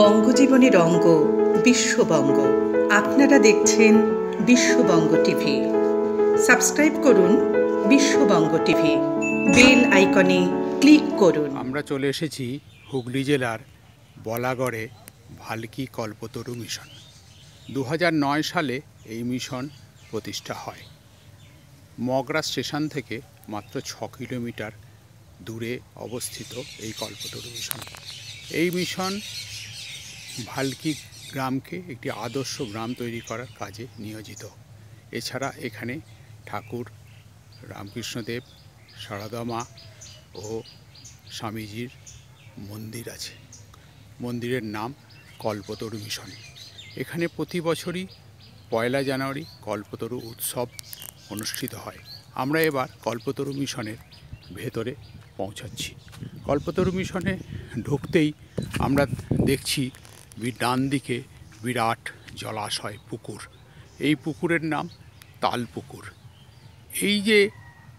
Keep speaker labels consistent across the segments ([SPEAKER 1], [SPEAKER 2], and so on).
[SPEAKER 1] বঙ্গজীবনের অঙ্গ বিশ্ববঙ্গ আপনারা দেখছেন বিশ্ববঙ্গ টিভি সাবস্ক্রাইব করুন বিশ্ববঙ্গ টিভি বেল আইকনে ক্লিক করুন আমরা চলে এসেছি হুগলি জেলার বলাগড়ে ভালকি কল্পতরু মিশন দু সালে এই মিশন প্রতিষ্ঠা হয় মগরা স্টেশন থেকে মাত্র ছ কিলোমিটার দূরে অবস্থিত এই কল্পতরু মিশন এই মিশন ভাল্কি গ্রামকে একটি আদর্শ গ্রাম তৈরি করার কাজে নিয়োজিত এছাড়া এখানে ঠাকুর রামকৃষ্ণদেব সারদা মা ও স্বামীজির মন্দির আছে মন্দিরের নাম কল্পতরু মিশন এখানে প্রতি বছরই পয়লা জানুয়ারি কল্পতরু উৎসব অনুষ্ঠিত হয় আমরা এবার কল্পতরু মিশনের ভেতরে পৌঁছাচ্ছি কল্পতরু মিশনে ঢুকতেই আমরা দেখছি ডান দিকে বিরাট জলাশয় পুকুর এই পুকুরের নাম তাল পুকুর এই যে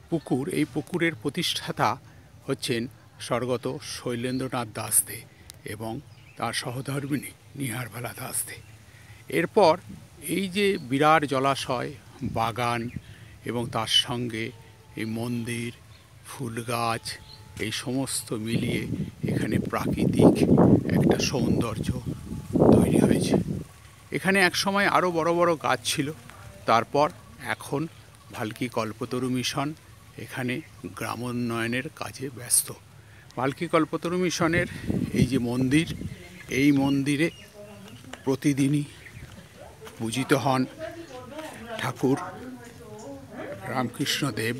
[SPEAKER 1] পুকুর এই পুকুরের প্রতিষ্ঠাতা হচ্ছেন স্বর্গত শৈলেন্দ্রনাথ দাস দে এবং তার সহধর্মিনী নিহারভালা দাস দে এরপর এই যে বিরাট জলাশয় বাগান এবং তার সঙ্গে এই মন্দির ফুল গাছ এই সমস্ত মিলিয়ে এখানে প্রাকৃতিক একটা সৌন্দর্য তৈরি হয়েছে এখানে একসময় আরও বড় বড় গাছ ছিল তারপর এখন ভালকি কল্পতরু মিশন এখানে গ্রামোন্নয়নের কাজে ব্যস্ত ভালকি কল্পতরু মিশনের এই যে মন্দির এই মন্দিরে প্রতিদিনই পূজিত হন ঠাকুর রামকৃষ্ণদেব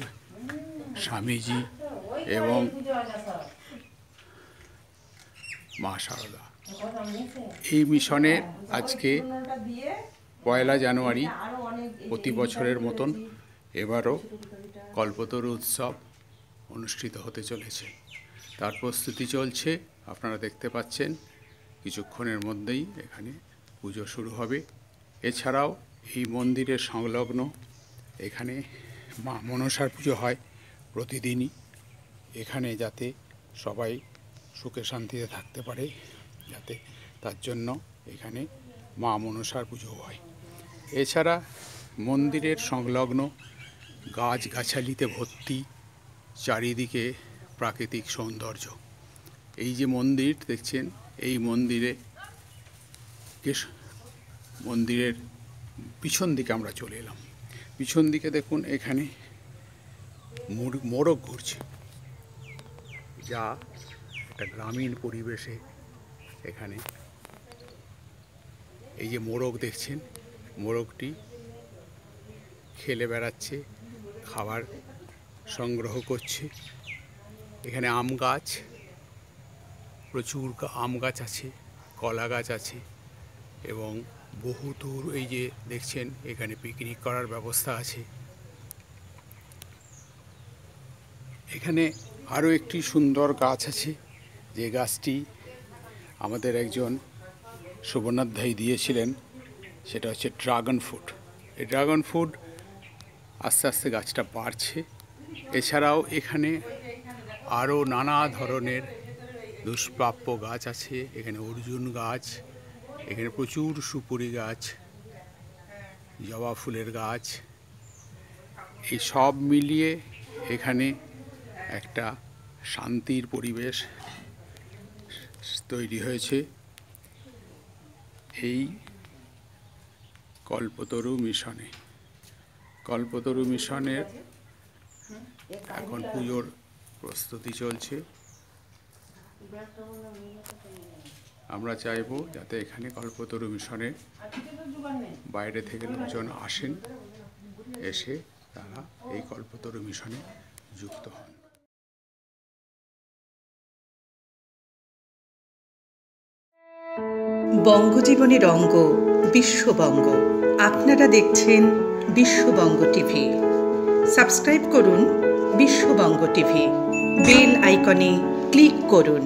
[SPEAKER 1] স্বামীজি এবং মা সারদা এই মিশনে আজকে পয়লা জানুয়ারি প্রতি বছরের মতন এবারও কল্পতরু উৎসব অনুষ্ঠিত হতে চলেছে তার প্রস্তুতি চলছে আপনারা দেখতে পাচ্ছেন কিছুক্ষণের মধ্যেই এখানে পুজো শুরু হবে এছাড়াও এই মন্দিরের সংলগ্ন এখানে মা মনসার পুজো হয় প্রতিদিনই এখানে যাতে সবাই সুখে শান্তিতে থাকতে পারে যাতে তার জন্য এখানে মা মনসার পুজো হয় এছাড়া মন্দিরের সংলগ্ন গাছগাছালিতে ভর্তি চারিদিকে প্রাকৃতিক সৌন্দর্য এই যে মন্দির দেখছেন এই মন্দিরে মন্দিরের পিছন দিকে আমরা চলে এলাম পিছন দিকে দেখুন এখানে মোরগ ঘুরছে যা একটা গ্রামীণ পরিবেশে এখানে এই যে মোরগ দেখছেন মোরগটি খেলে বেড়াচ্ছে খাবার সংগ্রহ করছে এখানে আম গাছ প্রচুর আম গাছ আছে কলা গাছ আছে এবং বহু দূর এই যে দেখছেন এখানে পিকনিক করার ব্যবস্থা আছে এখানে আরও একটি সুন্দর গাছ আছে যে গাছটি আমাদের একজন সুবর্ণাধ্যায়ী দিয়েছিলেন সেটা হচ্ছে ড্রাগন ফ্রুট এই ড্রাগন ফ্রুট আস্তে আস্তে গাছটা বাড়ছে এছাড়াও এখানে আরও নানা ধরনের দুষ্প্রাপ্য গাছ আছে এখানে অর্জুন গাছ এখানে প্রচুর সুপুরি গাছ জবা ফুলের গাছ এই সব মিলিয়ে এখানে একটা শান্তির পরিবেশ তৈরি হয়েছে এই কল্পতরু মিশনে কল্পতরু মিশনের এখন পুজোর প্রস্তুতি চলছে আমরা চাইব যাতে এখানে কল্পতরু মিশনে বাইরে থেকে লোকজন আসেন এসে তারা এই কল্পতরু মিশনে যুক্ত হন বঙ্গজীবনের অঙ্গ বিশ্ববঙ্গ আপনারা দেখছেন বিশ্ববঙ্গ টিভি সাবস্ক্রাইব করুন বিশ্ববঙ্গ টিভি বেল আইকনে ক্লিক করুন